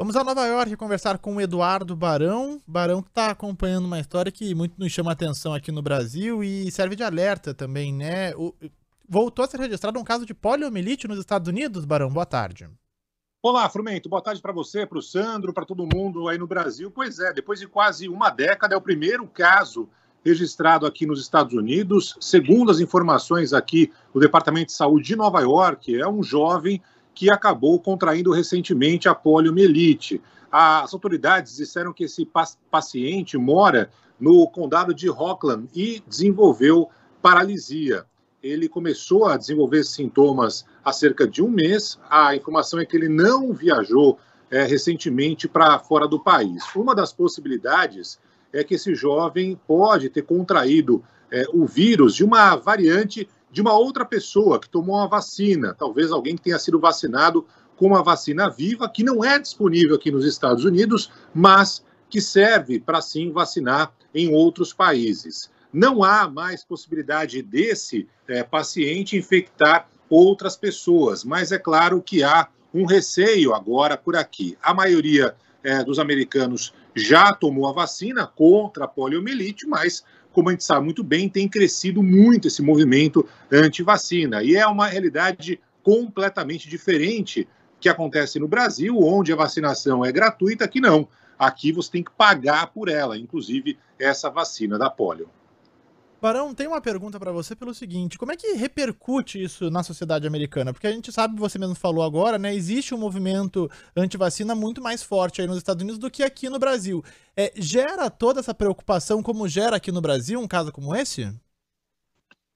Vamos a Nova York conversar com o Eduardo Barão. Barão que está acompanhando uma história que muito nos chama atenção aqui no Brasil e serve de alerta também, né? O, voltou a ser registrado um caso de poliomielite nos Estados Unidos, Barão. Boa tarde. Olá, Frumento. Boa tarde para você, para o Sandro, para todo mundo aí no Brasil. Pois é, depois de quase uma década, é o primeiro caso registrado aqui nos Estados Unidos. Segundo as informações aqui do Departamento de Saúde de Nova York, é um jovem que acabou contraindo recentemente a poliomielite. As autoridades disseram que esse paciente mora no condado de Rockland e desenvolveu paralisia. Ele começou a desenvolver sintomas há cerca de um mês. A informação é que ele não viajou é, recentemente para fora do país. Uma das possibilidades é que esse jovem pode ter contraído é, o vírus de uma variante de uma outra pessoa que tomou uma vacina, talvez alguém que tenha sido vacinado com uma vacina viva, que não é disponível aqui nos Estados Unidos, mas que serve para sim vacinar em outros países. Não há mais possibilidade desse é, paciente infectar outras pessoas, mas é claro que há um receio agora por aqui. A maioria é, dos americanos já tomou a vacina contra a poliomielite, mas, como a gente sabe muito bem, tem crescido muito esse movimento anti-vacina. E é uma realidade completamente diferente que acontece no Brasil, onde a vacinação é gratuita, que não. Aqui você tem que pagar por ela, inclusive essa vacina da polio. Barão, tem uma pergunta para você pelo seguinte: como é que repercute isso na sociedade americana? Porque a gente sabe, você mesmo falou agora, né? Existe um movimento anti-vacina muito mais forte aí nos Estados Unidos do que aqui no Brasil. É, gera toda essa preocupação como gera aqui no Brasil um caso como esse?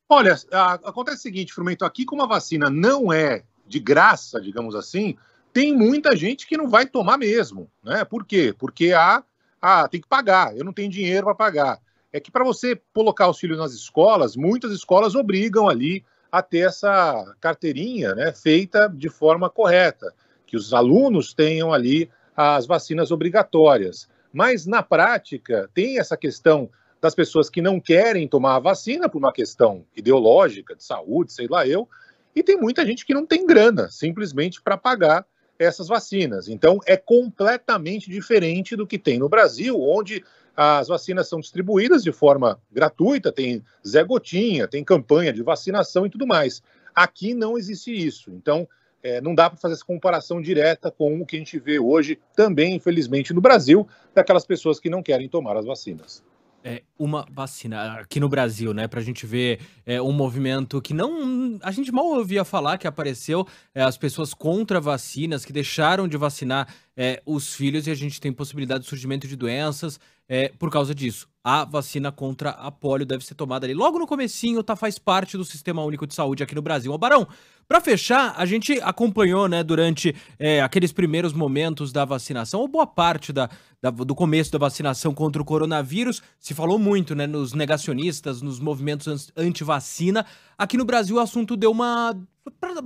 Olha, a, acontece o seguinte, Frumento, aqui como a vacina não é de graça, digamos assim, tem muita gente que não vai tomar mesmo, né? Por quê? Porque a, ah, a ah, tem que pagar, eu não tenho dinheiro para pagar é que para você colocar os filhos nas escolas, muitas escolas obrigam ali a ter essa carteirinha né, feita de forma correta, que os alunos tenham ali as vacinas obrigatórias. Mas na prática tem essa questão das pessoas que não querem tomar a vacina por uma questão ideológica, de saúde, sei lá eu, e tem muita gente que não tem grana simplesmente para pagar essas vacinas. Então, é completamente diferente do que tem no Brasil, onde as vacinas são distribuídas de forma gratuita, tem Zé Gotinha, tem campanha de vacinação e tudo mais. Aqui não existe isso. Então, é, não dá para fazer essa comparação direta com o que a gente vê hoje, também, infelizmente, no Brasil, daquelas pessoas que não querem tomar as vacinas. É, uma vacina aqui no Brasil, né? Pra gente ver é, um movimento que não. A gente mal ouvia falar que apareceu é, as pessoas contra vacinas, que deixaram de vacinar é, os filhos e a gente tem possibilidade de surgimento de doenças é, por causa disso a vacina contra a polio deve ser tomada ali logo no comecinho, tá faz parte do Sistema Único de Saúde aqui no Brasil. Ô Barão, para fechar, a gente acompanhou, né, durante é, aqueles primeiros momentos da vacinação, ou boa parte da, da, do começo da vacinação contra o coronavírus, se falou muito, né, nos negacionistas, nos movimentos anti-vacina. Aqui no Brasil o assunto deu uma...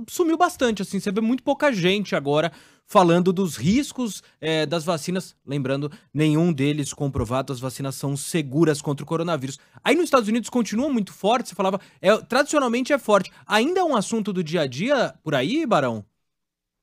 sumiu bastante, assim, você vê muito pouca gente agora falando dos riscos é, das vacinas. Lembrando, nenhum deles comprovado, as vacinas são seguras contra o coronavírus. Aí nos Estados Unidos continua muito forte, você falava, é, tradicionalmente é forte. Ainda é um assunto do dia a dia por aí, Barão?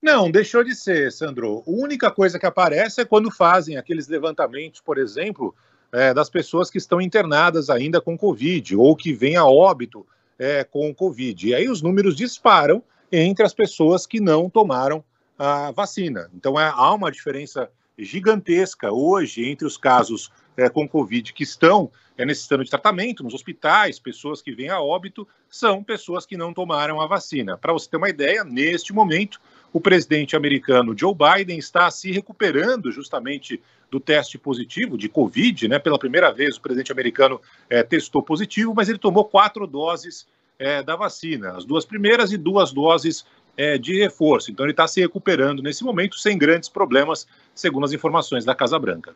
Não, deixou de ser, Sandro. A única coisa que aparece é quando fazem aqueles levantamentos, por exemplo, é, das pessoas que estão internadas ainda com Covid ou que vêm a óbito é, com Covid. E aí os números disparam entre as pessoas que não tomaram a vacina. Então, é, há uma diferença gigantesca hoje entre os casos é, com Covid que estão é, necessitando de tratamento nos hospitais, pessoas que vêm a óbito, são pessoas que não tomaram a vacina. Para você ter uma ideia, neste momento, o presidente americano Joe Biden está se recuperando justamente do teste positivo de Covid, né? Pela primeira vez, o presidente americano é, testou positivo, mas ele tomou quatro doses é, da vacina, as duas primeiras e duas doses é, de reforço. Então ele está se recuperando nesse momento sem grandes problemas, segundo as informações da Casa Branca.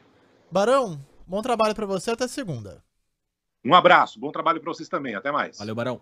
Barão, bom trabalho para você até segunda. Um abraço, bom trabalho para vocês também. Até mais. Valeu, Barão.